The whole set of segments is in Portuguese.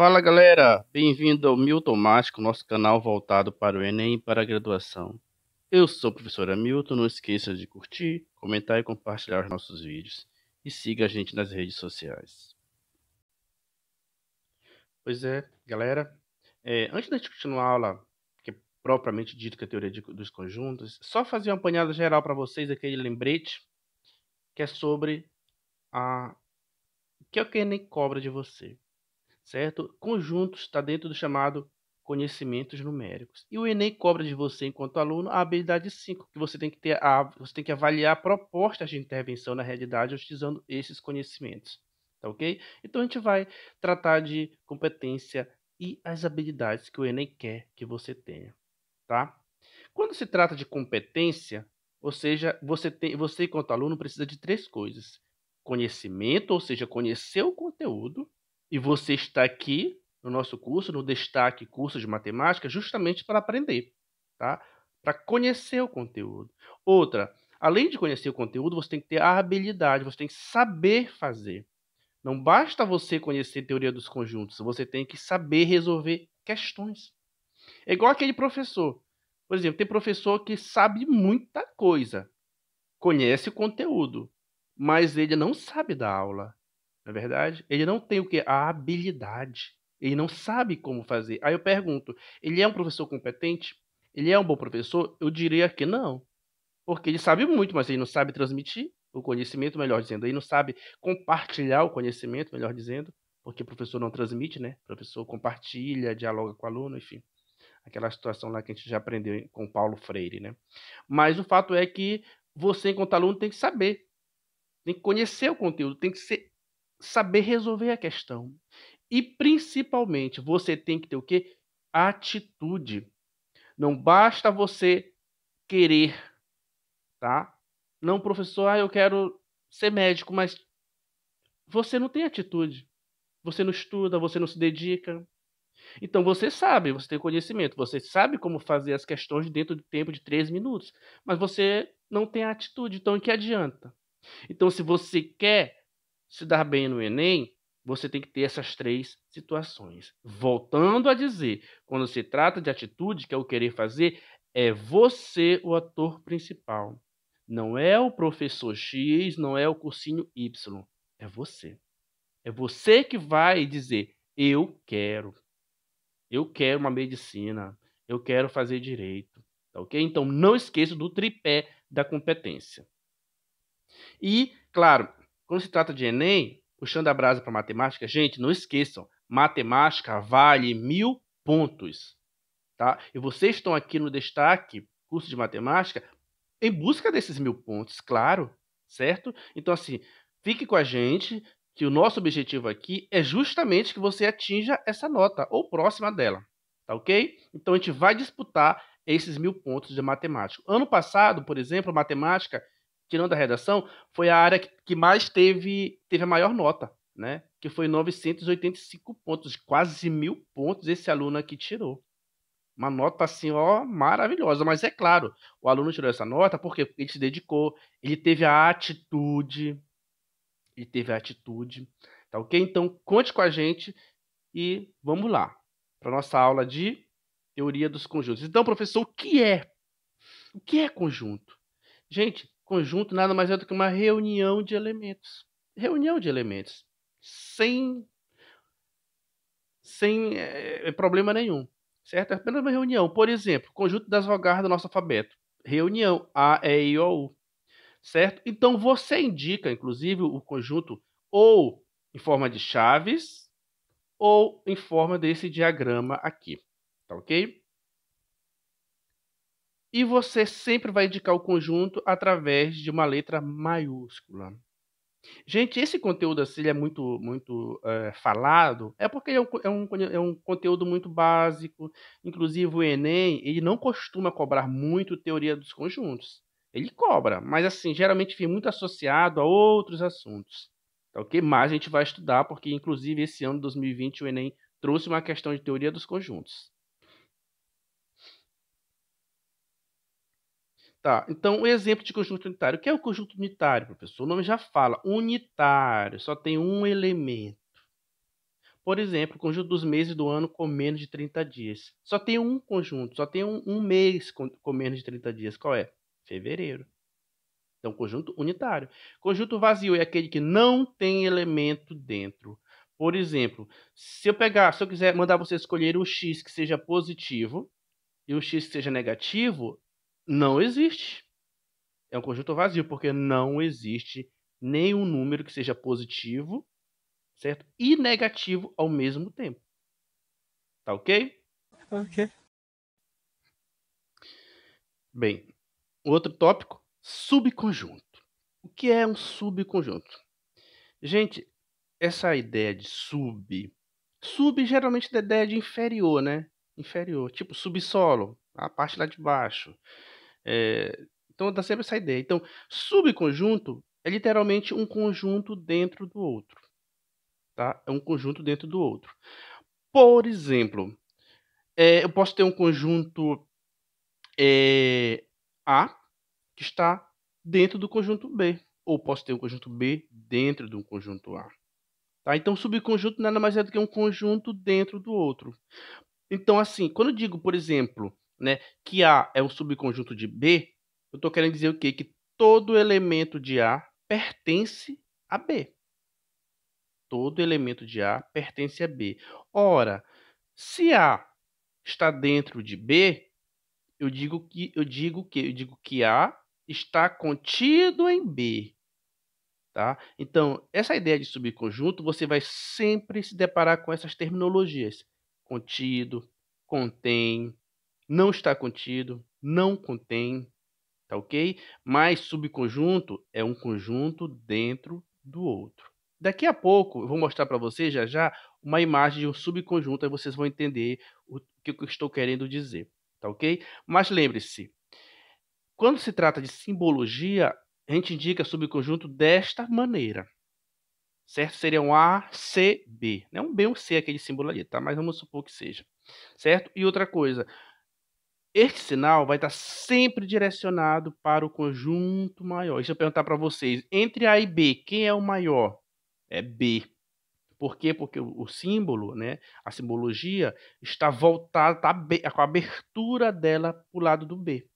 Fala galera, bem-vindo ao Milton Mágico, nosso canal voltado para o Enem e para a graduação. Eu sou o professor Milton, não esqueça de curtir, comentar e compartilhar os nossos vídeos. E siga a gente nas redes sociais. Pois é, galera, é, antes da gente continuar a aula, que é propriamente dito que é a teoria de, dos conjuntos, só fazer uma apanhada geral para vocês, aquele lembrete, que é sobre o que o é Enem cobra de você certo? Conjuntos está dentro do chamado conhecimentos numéricos. E o Enem cobra de você, enquanto aluno, a habilidade 5, que você tem que ter a, você tem que avaliar propostas de intervenção na realidade utilizando esses conhecimentos. Tá ok? Então a gente vai tratar de competência e as habilidades que o Enem quer que você tenha. Tá? Quando se trata de competência, ou seja, você, tem, você enquanto aluno precisa de três coisas: conhecimento, ou seja, conhecer o conteúdo, e você está aqui no nosso curso, no destaque curso de matemática, justamente para aprender, tá? Para conhecer o conteúdo. Outra, além de conhecer o conteúdo, você tem que ter a habilidade, você tem que saber fazer. Não basta você conhecer teoria dos conjuntos, você tem que saber resolver questões. É igual aquele professor. Por exemplo, tem professor que sabe muita coisa, conhece o conteúdo, mas ele não sabe da aula na é verdade? Ele não tem o que? A habilidade. Ele não sabe como fazer. Aí eu pergunto: ele é um professor competente? Ele é um bom professor? Eu diria que não. Porque ele sabe muito, mas ele não sabe transmitir o conhecimento, melhor dizendo. Ele não sabe compartilhar o conhecimento, melhor dizendo. Porque o professor não transmite, né? O professor compartilha, dialoga com o aluno, enfim. Aquela situação lá que a gente já aprendeu com Paulo Freire, né? Mas o fato é que você, enquanto aluno, tem que saber. Tem que conhecer o conteúdo, tem que ser saber resolver a questão. E principalmente, você tem que ter o quê? Atitude. Não basta você querer, tá? Não, professor, ah, eu quero ser médico, mas você não tem atitude. Você não estuda, você não se dedica. Então você sabe, você tem conhecimento, você sabe como fazer as questões dentro do tempo de três minutos, mas você não tem atitude, então o que adianta? Então, se você quer se dar bem no Enem, você tem que ter essas três situações. Voltando a dizer, quando se trata de atitude, que é o querer fazer, é você o ator principal. Não é o professor X, não é o cursinho Y. É você. É você que vai dizer: eu quero. Eu quero uma medicina. Eu quero fazer direito. Tá ok? Então não esqueça do tripé da competência. E, claro, quando se trata de Enem, puxando a brasa para matemática, gente, não esqueçam, matemática vale mil pontos. Tá? E vocês estão aqui no destaque, curso de matemática, em busca desses mil pontos, claro, certo? Então, assim, fique com a gente, que o nosso objetivo aqui é justamente que você atinja essa nota, ou próxima dela, tá ok? Então, a gente vai disputar esses mil pontos de matemática. Ano passado, por exemplo, matemática tirando a redação, foi a área que mais teve, teve a maior nota, né? Que foi 985 pontos, quase mil pontos esse aluno aqui tirou. Uma nota assim, ó, maravilhosa. Mas é claro, o aluno tirou essa nota porque ele se dedicou, ele teve a atitude. Ele teve a atitude. Tá ok? Então, conte com a gente e vamos lá para nossa aula de teoria dos conjuntos. Então, professor, o que é? O que é conjunto? Gente, Conjunto nada mais é do que uma reunião de elementos. Reunião de elementos. Sem, sem é, problema nenhum. Certo? É apenas uma reunião. Por exemplo, conjunto das vogais do nosso alfabeto. Reunião. A, E, I, O, U. Certo? Então você indica, inclusive, o conjunto ou em forma de chaves ou em forma desse diagrama aqui. Tá ok? E você sempre vai indicar o conjunto através de uma letra maiúscula. Gente, esse conteúdo assim é muito, muito é, falado, é porque é um, é, um, é um conteúdo muito básico. Inclusive o Enem, ele não costuma cobrar muito teoria dos conjuntos. Ele cobra, mas assim, geralmente fica muito associado a outros assuntos. Tá ok? Mas a gente vai estudar, porque inclusive esse ano 2020 o Enem trouxe uma questão de teoria dos conjuntos. Tá, então o exemplo de conjunto unitário. O que é o conjunto unitário, professor? O nome já fala, unitário, só tem um elemento. Por exemplo, o conjunto dos meses do ano com menos de 30 dias. Só tem um conjunto, só tem um, um mês com, com, menos de 30 dias. Qual é? Fevereiro. Então, conjunto unitário. Conjunto vazio é aquele que não tem elemento dentro. Por exemplo, se eu pegar, se eu quiser mandar você escolher o x que seja positivo e o x que seja negativo, não existe. É um conjunto vazio, porque não existe nenhum número que seja positivo certo? e negativo ao mesmo tempo. Tá ok? Ok. Bem, outro tópico: subconjunto. O que é um subconjunto? Gente, essa ideia de sub. Sub geralmente é a ideia de inferior, né? Inferior, tipo subsolo, a parte lá de baixo. É, então dá sempre essa ideia. Então, subconjunto é literalmente um conjunto dentro do outro. Tá? É um conjunto dentro do outro. Por exemplo, é, eu posso ter um conjunto é, A que está dentro do conjunto B. Ou posso ter um conjunto B dentro de um conjunto A. Tá? Então, subconjunto nada mais é do que um conjunto dentro do outro. Então, assim, quando eu digo, por exemplo, né, que A é um subconjunto de B, eu estou querendo dizer o quê? Que todo elemento de A pertence a B. Todo elemento de A pertence a B. Ora, se A está dentro de B, eu digo que eu digo que eu digo que A está contido em B. Tá? Então, essa ideia de subconjunto, você vai sempre se deparar com essas terminologias: contido, contém, não está contido, não contém, tá ok? Mas subconjunto é um conjunto dentro do outro. Daqui a pouco eu vou mostrar para vocês já já uma imagem de um subconjunto, aí vocês vão entender o que eu estou querendo dizer, tá ok? Mas lembre-se, quando se trata de simbologia, a gente indica subconjunto desta maneira, certo? Seria um A, C, B, não é um B ou um C aquele símbolo ali, tá? Mas vamos supor que seja, certo? E outra coisa, este sinal vai estar sempre direcionado para o conjunto maior. E se eu perguntar para vocês, entre A e B, quem é o maior? É B. Por quê? Porque o, símbolo, né, a simbologia, está voltada, tá com a abertura dela para o lado do B.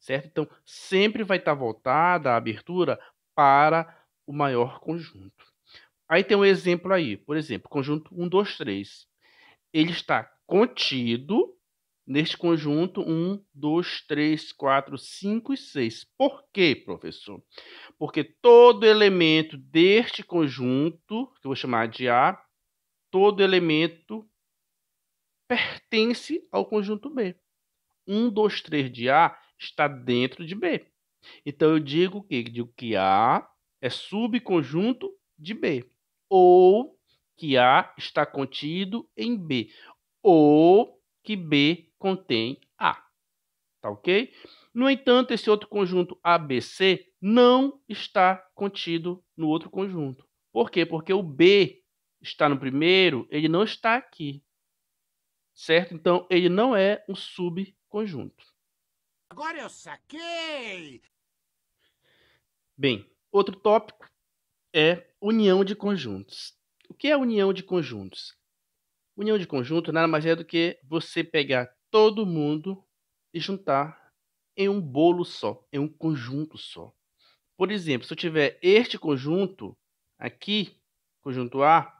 Certo? Então, sempre vai estar voltada a abertura para o maior conjunto. Aí tem um exemplo aí, por exemplo, conjunto 1, 2, 3. Ele está contido neste conjunto 1, 2, 3, 4, 5 e 6. Por quê, professor? Porque todo elemento deste conjunto, que eu vou chamar de A, todo elemento pertence ao conjunto B. 1, 2, 3 de A está dentro de B. Então eu digo que digo que A é subconjunto de B ou que A está contido em B ou que B contém A. Tá ok? No entanto, esse outro conjunto ABC não está contido no outro conjunto. Por quê? Porque o B está no primeiro, ele não está aqui. Certo? Então, ele não é um subconjunto. Agora eu saquei! Bem, outro tópico é união de conjuntos. O que é união de conjuntos? União de conjunto nada mais é do que você pegar todo mundo e juntar em um bolo só, em um conjunto só. Por exemplo, se eu tiver este conjunto aqui, conjunto A,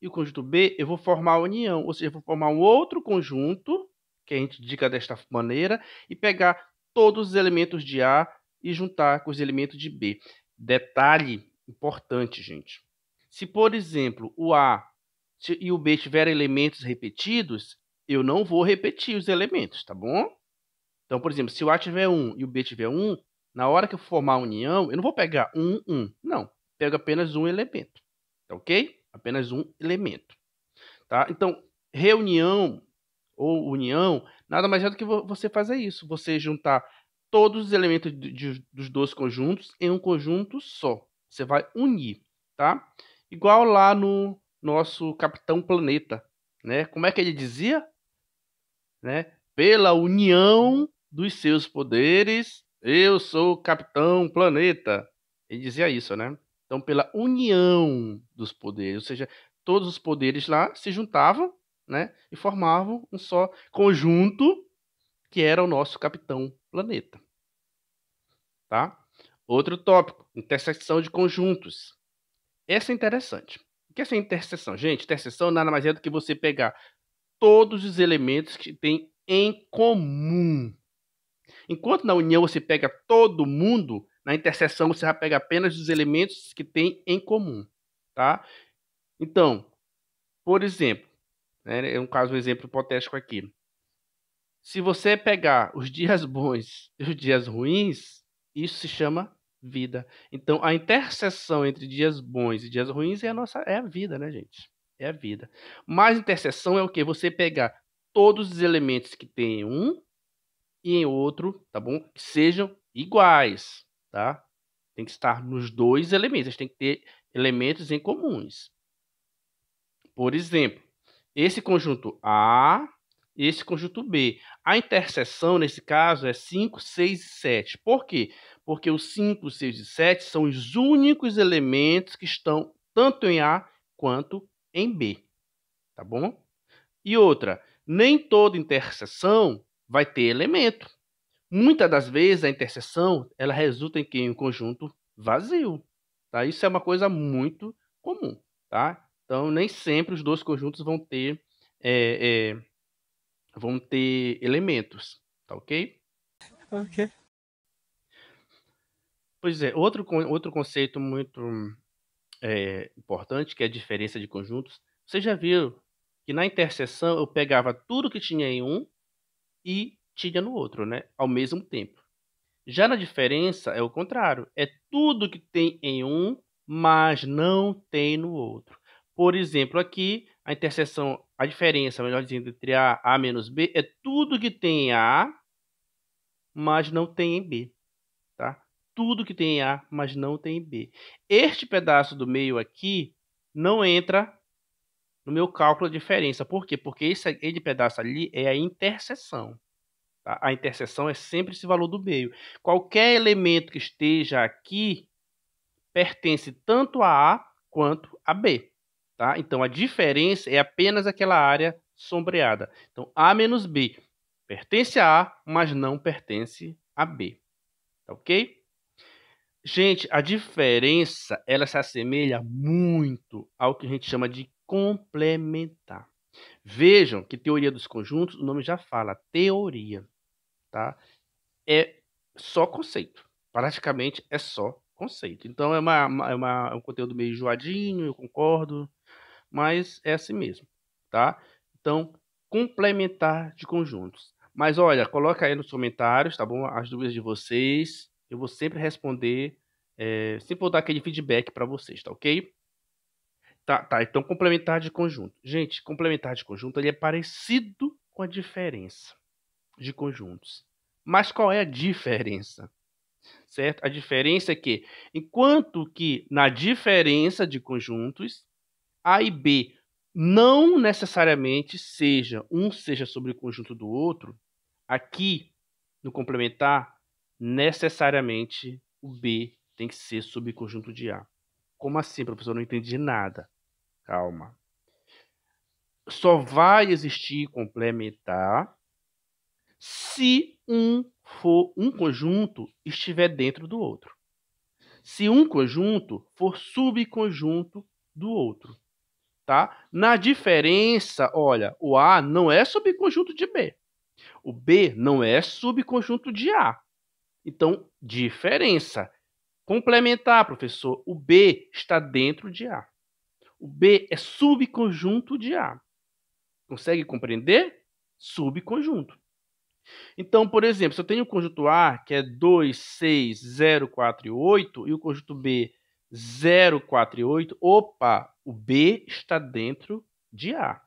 e o conjunto B, eu vou formar a união, ou seja, eu vou formar um outro conjunto, que a gente indica desta maneira, e pegar todos os elementos de A e juntar com os elementos de B. Detalhe importante, gente. Se, por exemplo, o A e o B tiver elementos repetidos, eu não vou repetir os elementos, tá bom? Então, por exemplo, se o A tiver 1 e o B tiver 1, na hora que eu formar a união, eu não vou pegar 1, 1. Não, pego apenas um elemento, tá ok? Apenas um elemento, tá? Então, reunião ou união, nada mais é do que você fazer isso. Você juntar todos os elementos de, de, dos dois conjuntos em um conjunto só. Você vai unir, tá? Igual lá no, nosso Capitão Planeta, né? Como é que ele dizia? Né? Pela união dos seus poderes, eu sou o Capitão Planeta. Ele dizia isso, né? Então, pela união dos poderes, ou seja, todos os poderes lá se juntavam, né? E formavam um só conjunto que era o nosso Capitão Planeta. Tá? Outro tópico, intersecção de conjuntos. Essa é interessante que é essa assim, interseção? Gente, interseção nada mais é do que você pegar todos os elementos que tem em comum. Enquanto na união você pega todo mundo, na interseção você já pega apenas os elementos que tem em comum, tá? Então, por exemplo, né, é um caso um exemplo hipotético aqui. Se você pegar os dias bons e os dias ruins, isso se chama vida. Então, a interseção entre dias bons e dias ruins é a nossa é a vida, né, gente? É a vida. Mas interseção é o que você pegar todos os elementos que tem em um e em outro, tá bom? Que sejam iguais, tá? Tem que estar nos dois elementos, tem que ter elementos em comuns. Por exemplo, esse conjunto A e esse conjunto B. A interseção, nesse caso, é 5, 6 e 7. Por quê? porque os 5, 6 e 7 são os únicos elementos que estão tanto em A quanto em B. Tá bom? E outra, nem toda interseção vai ter elemento. Muitas das vezes a interseção ela resulta em que um conjunto vazio. Tá? Isso é uma coisa muito comum. Tá? Então nem sempre os dois conjuntos vão ter é, é, vão ter elementos, tá ok? Ok. Pois é, outro, outro conceito muito é, importante, que é a diferença de conjuntos. Você já viu que na interseção eu pegava tudo que tinha em um e tinha no outro, né? Ao mesmo tempo. Já na diferença é o contrário. É tudo que tem em um, mas não tem no outro. Por exemplo, aqui a interseção, a diferença, melhor dizendo, entre A, A menos B é tudo que tem em A, mas não tem em B tudo que tem A, mas não tem B. Este pedaço do meio aqui não entra no meu cálculo de diferença. Por quê? Porque esse, esse pedaço ali é a interseção. Tá? A interseção é sempre esse valor do meio. Qualquer elemento que esteja aqui pertence tanto a A quanto a B. Tá? Então, a diferença é apenas aquela área sombreada. Então, A menos B pertence a A, mas não pertence a B. Tá ok? Gente, a diferença ela se assemelha muito ao que a gente chama de complementar. Vejam que teoria dos conjuntos, o nome já fala, teoria, tá? É só conceito. Praticamente é só conceito. Então é, uma, uma, é uma, é um conteúdo meio enjoadinho, eu concordo, mas é assim mesmo, tá? Então, complementar de conjuntos. Mas olha, coloca aí nos comentários, tá bom? As dúvidas de vocês. Eu vou sempre responder, é, sempre vou dar aquele feedback para vocês, tá ok? Tá, tá, então complementar de conjunto. Gente, complementar de conjunto ele é parecido com a diferença de conjuntos. Mas qual é a diferença? Certo? A diferença é que, enquanto que na diferença de conjuntos, A e B não necessariamente seja um seja sobre o conjunto do outro, aqui no complementar necessariamente o B tem que ser subconjunto de A. Como assim, professor? não entendi nada. Calma. Só vai existir complementar se um for um conjunto estiver dentro do outro. Se um conjunto for subconjunto do outro, tá? Na diferença, olha, o A não é subconjunto de B. O B não é subconjunto de A. Então, diferença. Complementar, professor. O B está dentro de A. O B é subconjunto de A. Consegue compreender? Subconjunto. Então, por exemplo, se eu tenho o conjunto A, que é 2, 6, 0, 4 e 8, e o conjunto B, 0, 4 e 8, opa, o B está dentro de A.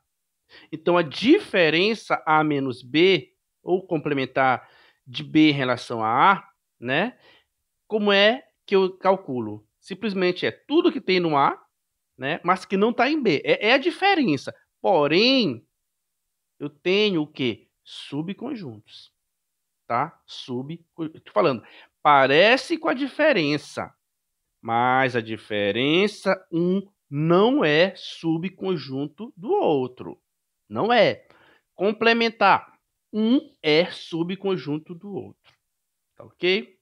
Então, a diferença A menos B, ou complementar de B em relação a A, né? Como é que eu calculo? Simplesmente é tudo que tem no A, né? Mas que não está em B. É, é, a diferença. Porém, eu tenho o quê? Subconjuntos, tá? Sub, Estou falando. Parece com a diferença, mas a diferença um não é subconjunto do outro. Não é. Complementar. Um é subconjunto do outro. Tá ok?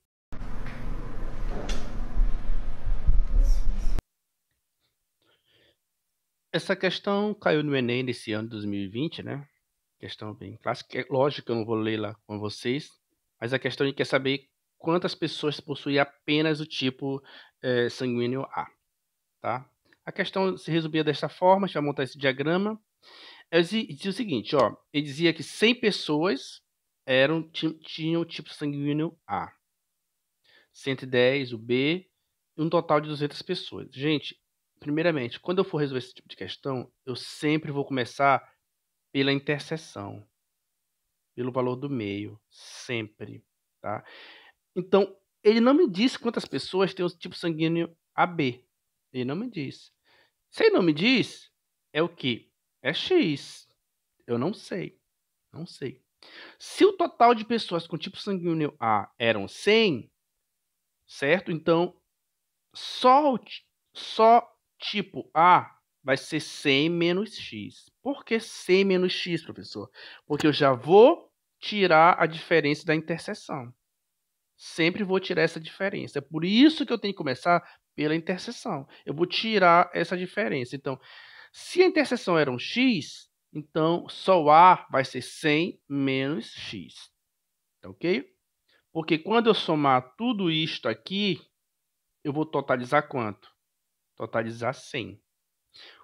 Essa questão caiu no Enem nesse ano de 2020, né? Questão bem clássica. É lógico que eu não vou ler lá com vocês, mas a questão é quer é saber quantas pessoas possuem apenas o tipo é, sanguíneo A. Tá? A questão se resumia desta forma, deixa eu montar esse diagrama. Ele dizia o seguinte, ó, ele dizia que 100 pessoas eram, tinham o tipo sanguíneo A. 110 o B, um total de 200 pessoas. Gente, primeiramente, quando eu for resolver esse tipo de questão, eu sempre vou começar pela interseção, pelo valor do meio, sempre, tá? Então, ele não me disse quantas pessoas têm o tipo sanguíneo AB. Ele não me diz. Se ele não me diz, é o que? É X. Eu não sei. Não sei. Se o total de pessoas com tipo sanguíneo A eram 100, certo? Então, só, só tipo A vai ser 100 menos x. Por que 100 menos x, professor? Porque eu já vou tirar a diferença da interseção. Sempre vou tirar essa diferença. É por isso que eu tenho que começar pela interseção. Eu vou tirar essa diferença. Então, se a interseção era um x, então, só A vai ser 100 menos X. Tá ok? Porque quando eu somar tudo isto aqui, eu vou totalizar quanto? Totalizar 100.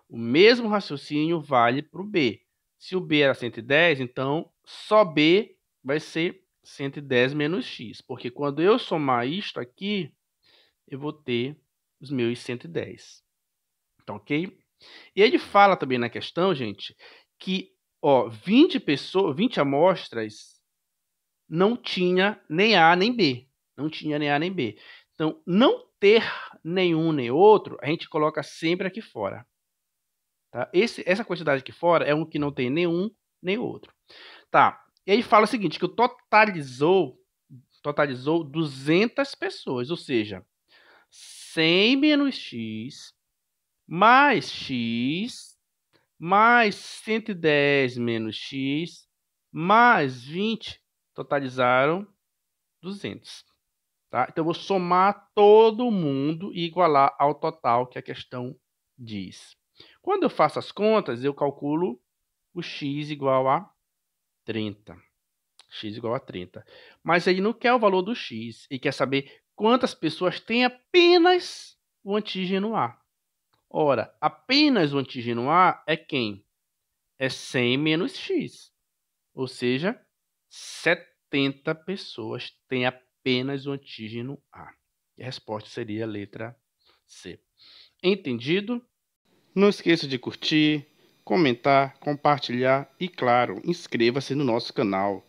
O mesmo raciocínio vale para o B. Se o B era 110, então só B vai ser 110 menos X. Porque quando eu somar isto aqui, eu vou ter os meus 110. Tá ok? E ele fala também na questão, gente, que ó, 20 pessoas, 20 amostras não tinha nem A nem B. Não tinha nem A nem B. Então, não ter nenhum nem outro, a gente coloca sempre aqui fora. Tá? Esse, essa quantidade aqui fora é um que não tem nenhum nem outro. Tá. E aí fala o seguinte, que o totalizou, totalizou 200 pessoas, ou seja, 100 menos x mais x mais 110 menos x, mais 20, totalizaram 200. Tá? Então, eu vou somar todo mundo e igualar ao total que a questão diz. Quando eu faço as contas, eu calculo o x igual a 30. x igual a 30. Mas ele não quer é o valor do x e quer saber quantas pessoas têm apenas o antígeno A. Ora, apenas o antígeno A é quem? É 100 menos X. Ou seja, 70 pessoas têm apenas o antígeno A. E a resposta seria a letra C. Entendido? Não esqueça de curtir, comentar, compartilhar e, claro, inscreva-se no nosso canal.